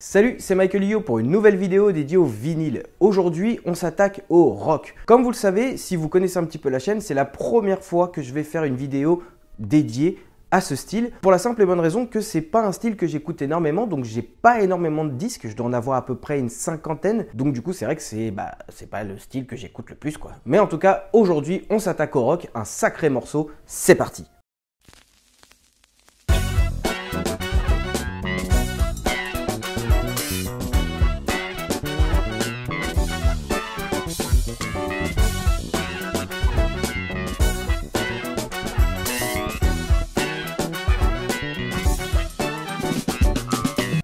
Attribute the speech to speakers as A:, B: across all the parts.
A: Salut, c'est Michael Yo pour une nouvelle vidéo dédiée au vinyle. Aujourd'hui, on s'attaque au rock. Comme vous le savez, si vous connaissez un petit peu la chaîne, c'est la première fois que je vais faire une vidéo dédiée à ce style pour la simple et bonne raison que c'est pas un style que j'écoute énormément donc j'ai pas énormément de disques je dois en avoir à peu près une cinquantaine donc du coup c'est vrai que c'est bah c'est pas le style que j'écoute le plus quoi mais en tout cas aujourd'hui on s'attaque au rock un sacré morceau c'est parti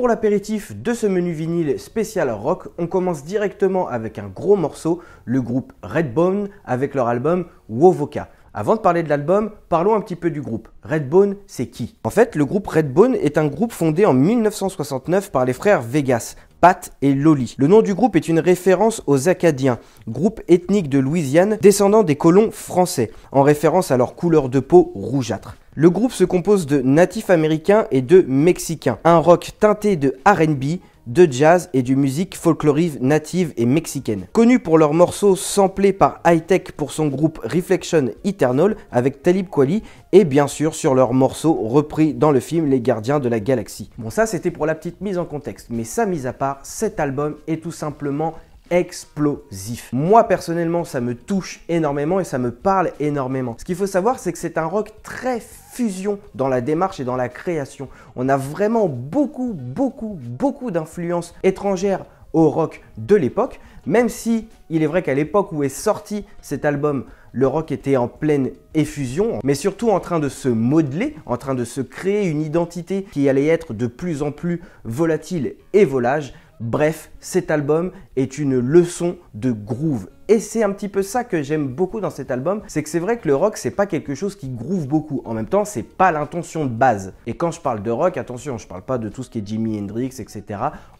A: pour l'apéritif de ce menu vinyle spécial rock, on commence directement avec un gros morceau, le groupe Redbone avec leur album Wovoka. Avant de parler de l'album, parlons un petit peu du groupe. Redbone, c'est qui En fait, le groupe Redbone est un groupe fondé en 1969 par les frères Vegas, Pat et Loli. Le nom du groupe est une référence aux Acadiens, groupe ethnique de Louisiane descendant des colons français, en référence à leur couleur de peau rougeâtre. Le groupe se compose de natifs américains et de mexicains, un rock teinté de RB, de jazz et de musique folklorique native et mexicaine. Connus pour leurs morceaux samplés par Hightech pour son groupe Reflection Eternal avec Talib Kweli et bien sûr sur leurs morceaux repris dans le film Les Gardiens de la Galaxie. Bon ça c'était pour la petite mise en contexte, mais ça mise à part, cet album est tout simplement explosif. Moi personnellement, ça me touche énormément et ça me parle énormément. Ce qu'il faut savoir, c'est que c'est un rock très fusion dans la démarche et dans la création. On a vraiment beaucoup, beaucoup, beaucoup d'influences étrangères au rock de l'époque, même si il est vrai qu'à l'époque où est sorti cet album, le rock était en pleine effusion, mais surtout en train de se modeler, en train de se créer une identité qui allait être de plus en plus volatile et volage Bref, cet album est une leçon de groove. Et c'est un petit peu ça que j'aime beaucoup dans cet album, c'est que c'est vrai que le rock c'est pas quelque chose qui groove beaucoup. En même temps, c'est pas l'intention de base. Et quand je parle de rock, attention, je parle pas de tout ce qui est Jimi Hendrix, etc.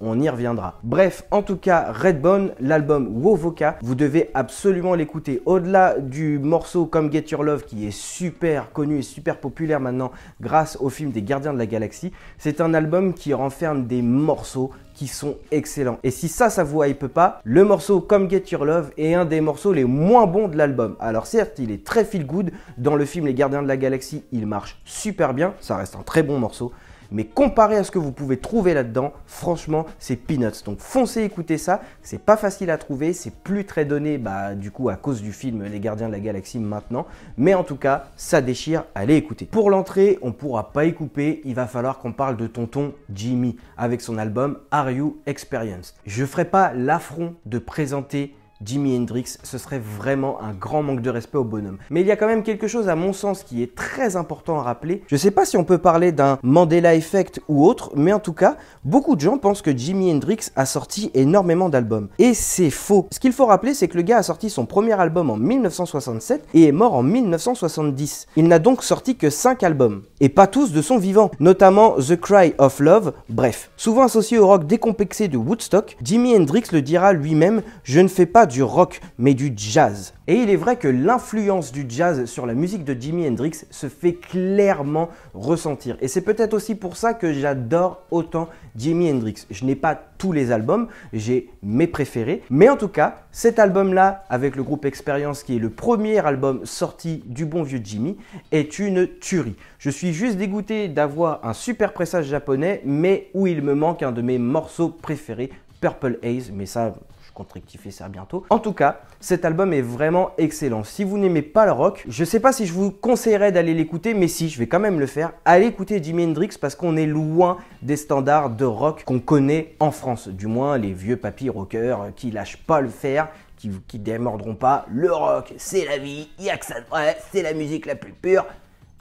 A: On y reviendra. Bref, en tout cas, Redbone, l'album Wovoka, vous devez absolument l'écouter. Au-delà du morceau comme Get Your Love qui est super connu et super populaire maintenant grâce au film des Gardiens de la Galaxie, c'est un album qui renferme des morceaux qui sont excellents. Et si ça, ça vous hype pas, le morceau Come Get Your Love est un des morceaux les moins bons de l'album. Alors certes, il est très feel good. Dans le film Les Gardiens de la Galaxie, il marche super bien. Ça reste un très bon morceau mais comparé à ce que vous pouvez trouver là-dedans, franchement, c'est peanuts. Donc foncez écouter ça, c'est pas facile à trouver, c'est plus très donné bah, du coup à cause du film Les Gardiens de la Galaxie maintenant, mais en tout cas, ça déchire, allez écouter. Pour l'entrée, on pourra pas y couper, il va falloir qu'on parle de tonton Jimmy avec son album Are You Experience. Je ferai pas l'affront de présenter Jimi Hendrix, ce serait vraiment un grand manque de respect au bonhomme. Mais il y a quand même quelque chose à mon sens qui est très important à rappeler. Je sais pas si on peut parler d'un Mandela Effect ou autre, mais en tout cas, beaucoup de gens pensent que Jimi Hendrix a sorti énormément d'albums. Et c'est faux. Ce qu'il faut rappeler, c'est que le gars a sorti son premier album en 1967 et est mort en 1970. Il n'a donc sorti que 5 albums, et pas tous de son vivant, notamment The Cry of Love, bref. Souvent associé au rock décomplexé de Woodstock, Jimi Hendrix le dira lui-même, je ne fais pas du rock, mais du jazz. Et il est vrai que l'influence du jazz sur la musique de Jimi Hendrix se fait clairement ressentir. Et c'est peut-être aussi pour ça que j'adore autant Jimi Hendrix. Je n'ai pas tous les albums, j'ai mes préférés. Mais en tout cas, cet album-là, avec le groupe Experience, qui est le premier album sorti du bon vieux Jimmy, est une tuerie. Je suis juste dégoûté d'avoir un super pressage japonais, mais où il me manque un de mes morceaux préférés, Purple Haze, mais ça, rectifier ça bientôt. En tout cas, cet album est vraiment excellent. Si vous n'aimez pas le rock, je sais pas si je vous conseillerais d'aller l'écouter, mais si, je vais quand même le faire. Allez écouter Jimi Hendrix parce qu'on est loin des standards de rock qu'on connaît en France. Du moins, les vieux papy rockers qui lâchent pas le fer, qui, qui démordront pas. Le rock, c'est la vie, il a que ça de c'est la musique la plus pure,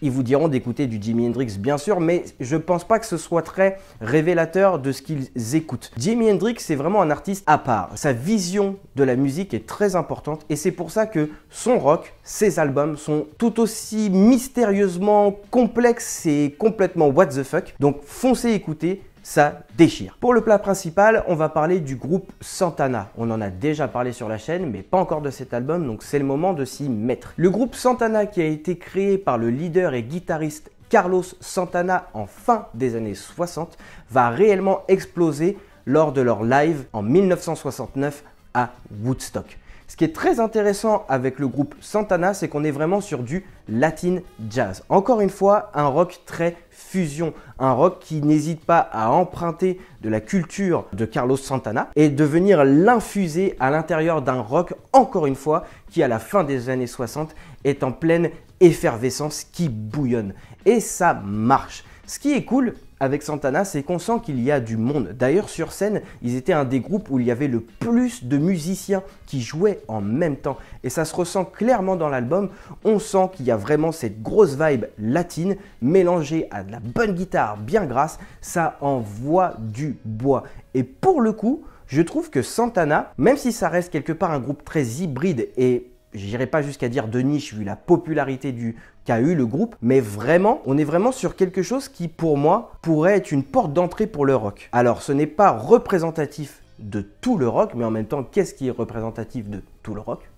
A: ils vous diront d'écouter du Jimi Hendrix, bien sûr, mais je pense pas que ce soit très révélateur de ce qu'ils écoutent. Jimi Hendrix, c'est vraiment un artiste à part. Sa vision de la musique est très importante et c'est pour ça que son rock, ses albums sont tout aussi mystérieusement complexes et complètement what the fuck. Donc foncez écouter ça déchire. Pour le plat principal, on va parler du groupe Santana. On en a déjà parlé sur la chaîne, mais pas encore de cet album, donc c'est le moment de s'y mettre. Le groupe Santana qui a été créé par le leader et guitariste Carlos Santana en fin des années 60 va réellement exploser lors de leur live en 1969 à Woodstock. Ce qui est très intéressant avec le groupe Santana, c'est qu'on est vraiment sur du latin jazz. Encore une fois, un rock très fusion, un rock qui n'hésite pas à emprunter de la culture de Carlos Santana et de venir l'infuser à l'intérieur d'un rock, encore une fois, qui à la fin des années 60 est en pleine effervescence qui bouillonne. Et ça marche. Ce qui est cool, avec Santana, c'est qu'on sent qu'il y a du monde. D'ailleurs, sur scène, ils étaient un des groupes où il y avait le plus de musiciens qui jouaient en même temps. Et ça se ressent clairement dans l'album. On sent qu'il y a vraiment cette grosse vibe latine mélangée à de la bonne guitare bien grasse. Ça envoie du bois. Et pour le coup, je trouve que Santana, même si ça reste quelque part un groupe très hybride et j'irai pas jusqu'à dire de niche vu la popularité du qu'a eu le groupe, mais vraiment, on est vraiment sur quelque chose qui pour moi pourrait être une porte d'entrée pour le rock. Alors, ce n'est pas représentatif de tout le rock, mais en même temps, qu'est-ce qui est représentatif de tout le rock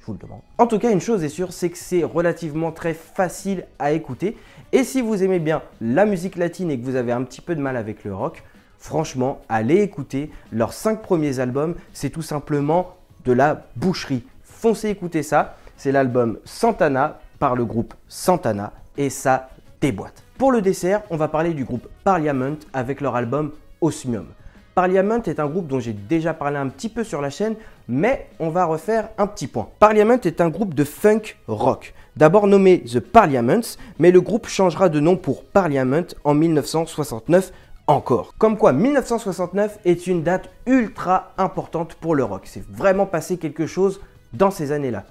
A: je vous le demande. En tout cas, une chose est sûre, c'est que c'est relativement très facile à écouter. Et si vous aimez bien la musique latine et que vous avez un petit peu de mal avec le rock, franchement, allez écouter leurs 5 premiers albums, c'est tout simplement de la boucherie foncez écouter ça. C'est l'album Santana par le groupe Santana et ça déboîte. Pour le dessert, on va parler du groupe Parliament avec leur album Osmium. Parliament est un groupe dont j'ai déjà parlé un petit peu sur la chaîne, mais on va refaire un petit point. Parliament est un groupe de funk rock, d'abord nommé The Parliaments, mais le groupe changera de nom pour Parliament en 1969 encore. Comme quoi 1969 est une date ultra importante pour le rock. C'est vraiment passé quelque chose dans ces années-là.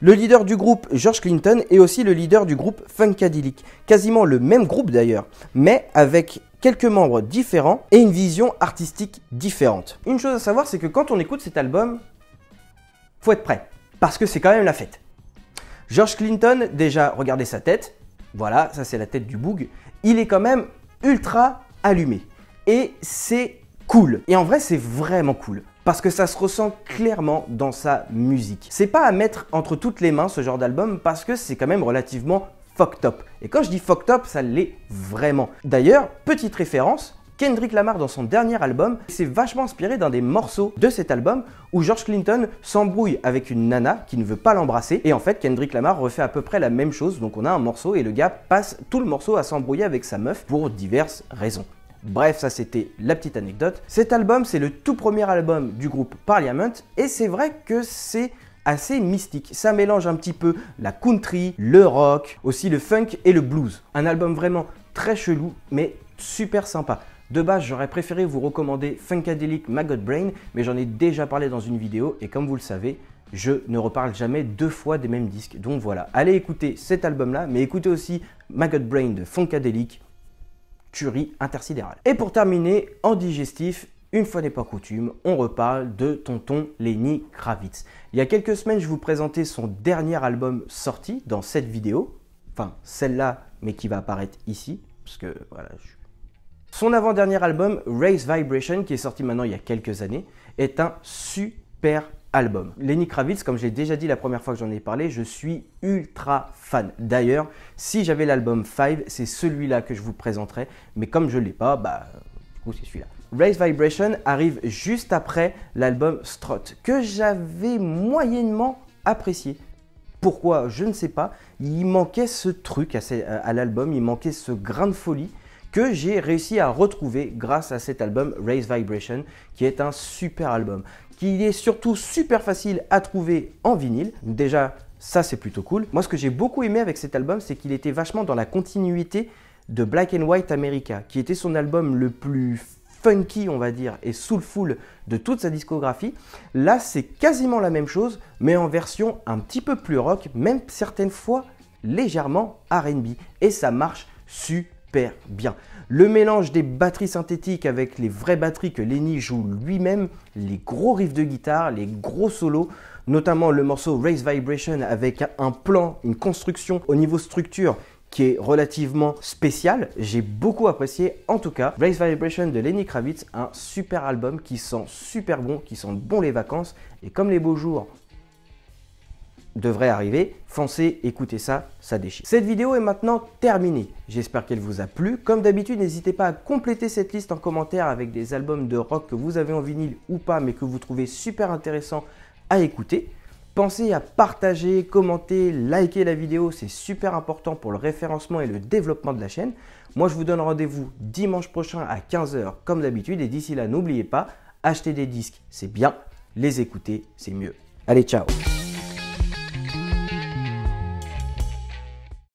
A: Le leader du groupe George Clinton est aussi le leader du groupe Funkadelic, quasiment le même groupe d'ailleurs, mais avec quelques membres différents et une vision artistique différente. Une chose à savoir, c'est que quand on écoute cet album, faut être prêt, parce que c'est quand même la fête. George Clinton, déjà, regardez sa tête, voilà, ça c'est la tête du Boog. il est quand même ultra allumé, et c'est cool, et en vrai c'est vraiment cool parce que ça se ressent clairement dans sa musique. C'est pas à mettre entre toutes les mains ce genre d'album parce que c'est quand même relativement fucked top. Et quand je dis fucked top, ça l'est vraiment. D'ailleurs, petite référence, Kendrick Lamar dans son dernier album s'est vachement inspiré d'un des morceaux de cet album où George Clinton s'embrouille avec une nana qui ne veut pas l'embrasser et en fait Kendrick Lamar refait à peu près la même chose donc on a un morceau et le gars passe tout le morceau à s'embrouiller avec sa meuf pour diverses raisons. Bref, ça c'était la petite anecdote. Cet album, c'est le tout premier album du groupe Parliament et c'est vrai que c'est assez mystique. Ça mélange un petit peu la country, le rock, aussi le funk et le blues. Un album vraiment très chelou mais super sympa. De base, j'aurais préféré vous recommander Funkadelic Maggot Brain, mais j'en ai déjà parlé dans une vidéo et comme vous le savez, je ne reparle jamais deux fois des mêmes disques. Donc voilà, allez écouter cet album-là, mais écoutez aussi Maggot Brain de Funkadelic tuerie intersidérale. Et pour terminer, en digestif, une fois n'est pas coutume, on reparle de tonton Lenny Kravitz. Il y a quelques semaines, je vous présentais son dernier album sorti dans cette vidéo, enfin celle-là, mais qui va apparaître ici, parce que voilà, Son avant-dernier album, Race Vibration, qui est sorti maintenant il y a quelques années, est un super album. Lenny Kravitz, comme j'ai déjà dit la première fois que j'en ai parlé, je suis ultra fan. D'ailleurs, si j'avais l'album 5, c'est celui-là que je vous présenterais, mais comme je ne l'ai pas, bah, du coup, c'est celui-là. Raise Vibration arrive juste après l'album Strut, que j'avais moyennement apprécié. Pourquoi Je ne sais pas. Il manquait ce truc à, à l'album, il manquait ce grain de folie que j'ai réussi à retrouver grâce à cet album Raise Vibration, qui est un super album qui est surtout super facile à trouver en vinyle. Déjà, ça c'est plutôt cool. Moi ce que j'ai beaucoup aimé avec cet album, c'est qu'il était vachement dans la continuité de Black and White America, qui était son album le plus funky, on va dire, et soulful de toute sa discographie. Là, c'est quasiment la même chose, mais en version un petit peu plus rock, même certaines fois légèrement RB. Et ça marche super bien. Le mélange des batteries synthétiques avec les vraies batteries que Lenny joue lui-même, les gros riffs de guitare, les gros solos, notamment le morceau race Vibration avec un plan, une construction au niveau structure qui est relativement spécial. J'ai beaucoup apprécié, en tout cas, Race Vibration de Lenny Kravitz, un super album qui sent super bon, qui sent bon les vacances. Et comme les beaux jours devrait arriver. Foncez, écoutez ça, ça déchire. Cette vidéo est maintenant terminée. J'espère qu'elle vous a plu. Comme d'habitude, n'hésitez pas à compléter cette liste en commentaire avec des albums de rock que vous avez en vinyle ou pas, mais que vous trouvez super intéressant à écouter. Pensez à partager, commenter, liker la vidéo, c'est super important pour le référencement et le développement de la chaîne. Moi, je vous donne rendez-vous dimanche prochain à 15h comme d'habitude et d'ici là, n'oubliez pas, acheter des disques, c'est bien, les écouter, c'est mieux. Allez, ciao